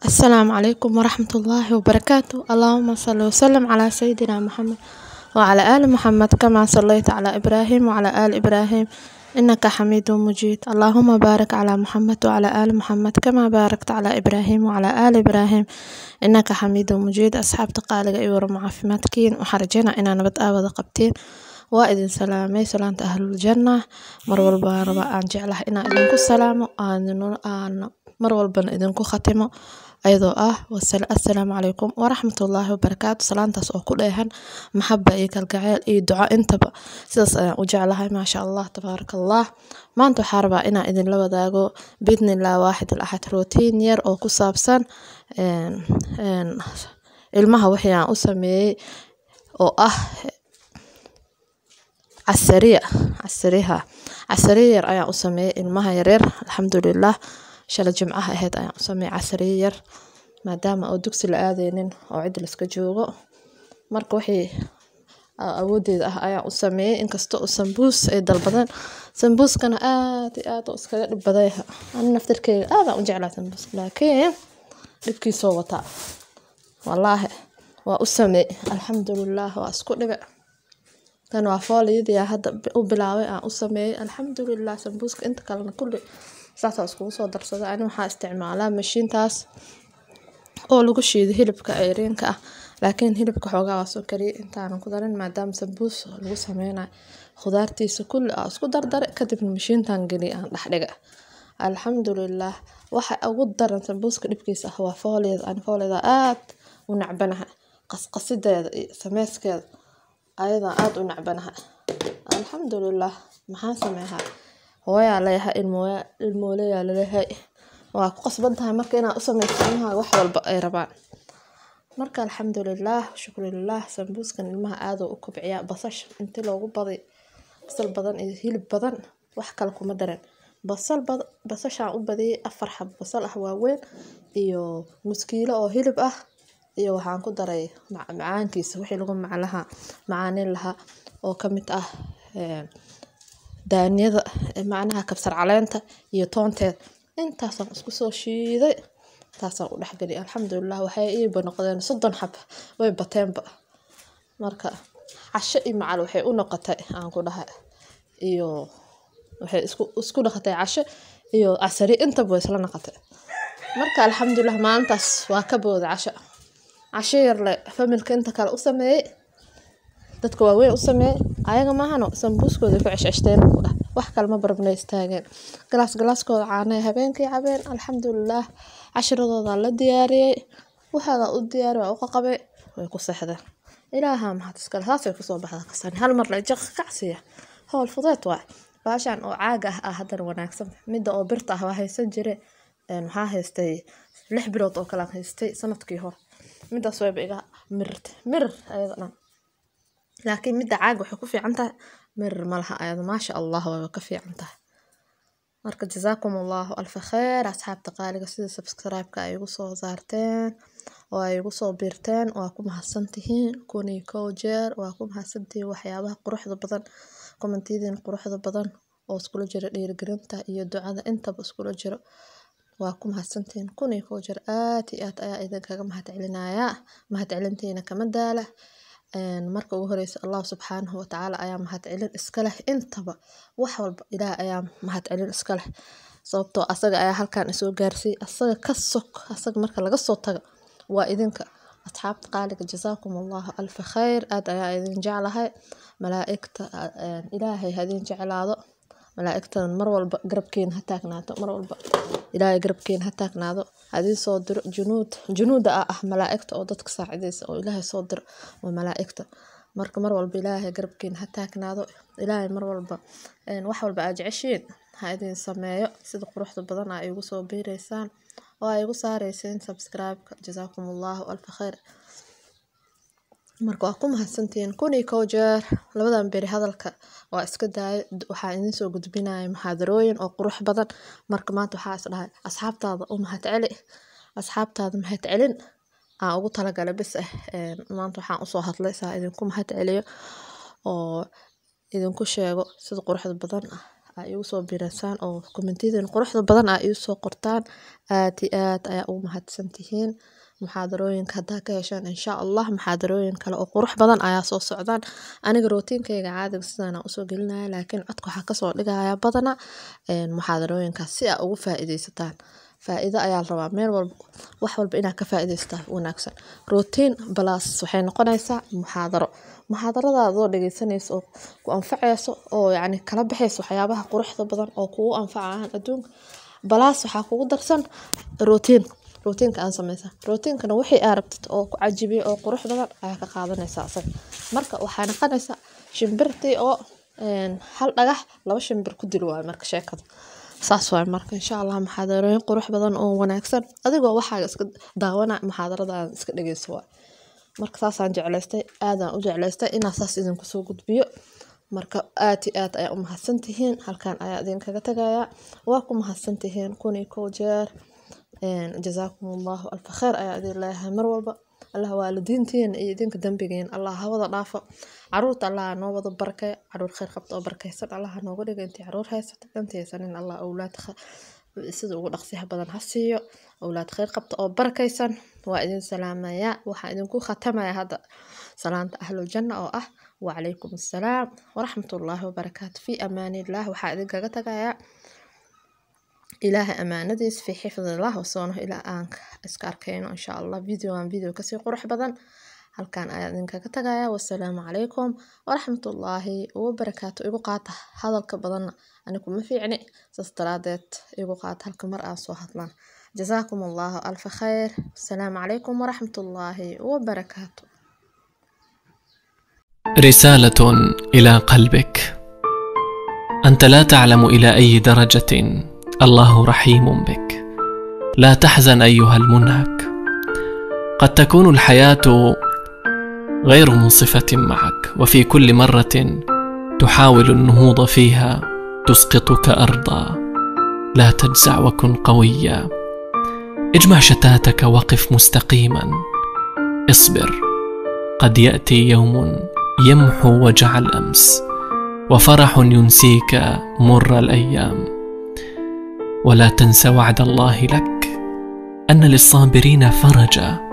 asalaamu calaykum waraxmatullaahi wabarakaatu allahuma sali wasalam calaa sayidina muxamed wacalaa aali muxamed kamaa salayta calaa ibraahim wacalaa aali ibraahim inaka xamiidu mujiid allahuma baarik calaa muxamed wacalaa aali muxamed kamaa baarakta calaa ibraahim wacalaa aali ibraahim inaka xamiidu mujiid asxaabta qaaliga iyo warma caafimaadkiin waxaa rajeynaa inaa nabad aawada qabtiin waa idin salaamay salaanta ahluljanna mar walbaa rabaa aan jeclaha inaa idinku salaamo aan mar walbana idinku khatimo ayadoo ah assalaamu calaykum waraxmatullaahi wabarakaatu salaantaas oo ku dheehan maxaba iyo kalgaceel iyo duco intaba sidaas ayaan u jeclahay maasha allah tabaaraka allah maanta waxaa rabaa inaan idinla wadaago biidnillah waaxid al axad rotiin yar oo ku saabsan ilmaha wixii aan u sameeyey oo ah casariya casariha casariya yar ayaan u sameeyey ilmaha yaryar alxamdulilah shala jimcaha ahayd ayaan u sameey casariye yar maadaama oo dugsi la aadeynin oo cid laiska joogo marka wixii awoodeeda ah ayaan u sameeyey inkasta oo sambuus ay dalbadeen sambuuskana aad iyo aad oo iskaga dhib badayha ani naftarkeyga aadaan u jeclaa sambuus laakiin dhibkiisoo wataa wallaahi waa u sameey alxamdulilaah waa isku dhibe tan waa fooliyadii hadda u bilaabay aan u sameeyey alxamdulilah sambuuska inta kalena kulli saas iskugu soo darsada ani waxaa isticmaalaa mashiintaas oo lagu shiido hilibka ceeriinka ah laakiin hilibka xoogaa waasoo kariya intaanan ku darin maadaama sambuus lagu sameynayo khudaartiisa kulli aa isku dardare kadibna mashiintan geliya aan dhexdhiga alxamdulilaah waxa ugu daran sambuuska dhibkiisa ah waa fooliyada aan fooliyada aad u nacbanahay qasqasideeda iyo sameyskeeda ayadaa aada u nacbanahay alxamdulilaah maxaan sameyhaa hooyaa leeyahay ilmooleyaa laleeyahay waa ku qasbantahay marka inaad u ilmaha wax walba ay rabaan marka alxamdulilaah shukrulilaah sambuuskan ilmaha aaduu u kobciyaa basash inti loogu badi basal badan iyo hilib badan wax kale kuma daran basal basashaan u badiyay afar xab basal ah waaweyn iyo muskiilo oo hilib ah iyo waxaan ku daray macaankiisa wixii lagu macaan lahaa macaanin lahaa oo kamid mid ah eh, daaniyada macnaha kabsar caleenta iyo toonteed intaasaan isku soo shiiday intaasaan u dhexgeliy alxamdulilah waxay iiba noqdeen soddon xab way bateenba marka casho iyo macal waxay u noqotay aan ku dhaha iyo waxay isku noqotay casho iyo casari intaba way isla noqotay marka alxamdulilah maalintaas waa ka booda casho casho yarle familka inta kale u sameeyey dadka waaweyn u samee ayaga maahano sambuuskooda ku cesheshteen ah wax kalma barabna istaageen galaas galaaskooda caanay habeenkii cabeen alxamdulilaah cashiradooda la diyaariyay waxaada u diyaari waa uqa way ku seexda ilaaha mahad iskale saasay kusoo baxda kasani hal mar la kacsiya howl fudeed waa baashan oo caaga ah ah haddana wanaagsan midda oo birta ah waa haysan jire waxaa haystay lix bilood oo kale haystay sanadkii hore midaas wayba iga mirirta mirir ayada Laakiin mida caaga waxay ku fiicantahay mirir malaha ayada maasha Allah way ka fiicantahay. Marka jazakumullahu alf khair asxaabta qaaliga sida subscribe-ka ay igu saarteen oo ay igu biirteen waa ku mahadsantihiin. Kun iyo kow jeer waa ku mahadsantii waxyaabaha quruxda badan, kommentiyadeen quruxda badan oo iskula jira dhiirgelinta iyo ducada intaba iskula jira. Waa ku mahadsantiin. Kun iyo kow jeer aati aad ayaa idinkaga mahad celinayaa. Mahad celintiina kama daala marka ugu horeyso allah subxaanahu watacaala ayaa mahad celin leh intaba wax walba ilaah ayaa mahad celin leh sababtoo asaga ayaa halkan isoo gaarsiiyey asaga ka sog asaga marka laga soo taga waa idinka asxaabta qaaliga jazaakum allahu alfa khayr aad ayaa idin jeclahay malaa'igta ilaahay ha idin jeclaado malaa'igtan mar walba garabkeena ha taagnaato mar walba ilaahay garabkeena ha taagnaado hadii soo diro junuud junuuda ah ah malaa'igta oo dadka saacideysa oo ilaahay soo diro waa malaa'igta marka mar walba ilaahay garabkeena ha taagnaado ilaahay mar walba wax walba aad jeceshiin ha idin sameeyo sida quruxda badan aa igu soo biireysaan oo aa igu saareyseen subscribe-ka allahu alfa khayr marka waa ku mahadsantihiin kun iyo kow jeer labadan beri hadalka waa iska daaya waxaa idin gudbinaya muxaadarooyin oo qurux badan marka maanta waxaa is asxaabtaada u mahad celi asxaabtaada mahad celin aan ugu talagala bis ah maanta waxaan usoo hadlay saa idinku mahad celiyo oo idinku sheego sida ah, quruxda badan aa igu soo oo kommentiyadin quruxda badan aa igu qortaan aad iyo aad ayaa ugu mahadsantihiin muxaadarooyinka hadaa ka heshaan inshaa allah muxaadarooyin kale oo qurux badan ayaa soo socdaan aniga rootinkayga caadiga sidaana usoo gelinaya laakiin codka waxaa kasoo dhigaya badana muxaadarooyinkaas si aa ugu faa-ideysataan ayaa la rabaa meel walba wax walba inaad ka faa wanaagsan rootiin balaas waxay noqonaysaa muxaadaro muxaadarada dhegeysanayso oo ku anfaceyso oo yacni kala baxayso waxyaabaha quruxda badan oo kugu anfacaaan adduunka balaas waxaa kugu darsan rootiin rootiinka aan sameysa rootiinkana wixii aa rabtid oo ku cajibiyo oo qurux badan ayaa ka qaadanaysa asaga marka waxaa naqanaysa shimbirtii oo hal dhagax laba shimbir ku dil waayo marka sheekada saas waay marka insha allah muxaadarooyin qurux badan oo wanaagsan adigoo waxaaga iska daawana muxaadaradaada iska dhegeyso waay marka saasaan jeclaystay aadaan u jeclaystay inaa saas idinkusoo gudbiyo marka aad i aad ayaa u mahadsantihiin halkaan ayaa idinkaga tagayaa waa ku mahadsantihiin kun iyo kow jeer jazaakum allahu alfa kheer ayaa idin leeyahay mar walba allah waala diintiina iyo idinka dambigiin allah hawada dhaafo caruurta allaha noo wada barkay caruur kheyr qabta oo barkaysan allaha nooga dhiga intii caruur haysata dhantaysanin allah owlaad sida ugu dhaqsiha badan ha siiyo owlaad kheyr qabta oo barkaysan waa idin salaamayaa waxaa idinku khatamaya hadda salaanta ahluljanna oo ah wacalaykum assalaam waraxmatullaahi wabarakaatu fii amaaniillah waxaa idinkaga tagayaa ilaahay ammaanadiis fi xifdillah wasoonaho ilaa aan iska arkayno insha allah video video kasii qurux badan halkan ayaa idinkaga tagaya wasalaamu calaykum waraxmatullaahi wabarakaatu igu qaata hadalka badanna anikuma fiicni saas daraadeed igu qaata halka mar aa soo hadlaan jasaakum allaahu alfa khayr wasalaamu calaykum waraxmatullaahi wabarakaatu رسالة إلى قلبك أنت لا تعلم إلى أي درجة الله رحيم بك لا تحزن ايها المنهك قد تكون الحياه غير منصفه معك وفي كل مره تحاول النهوض فيها تسقطك ارضا لا تجزع وكن قويا اجمع شتاتك وقف مستقيما اصبر قد ياتي يوم يمحو وجع الامس وفرح ينسيك مر الايام ولا تنس وعد الله لك ان للصابرين فرجا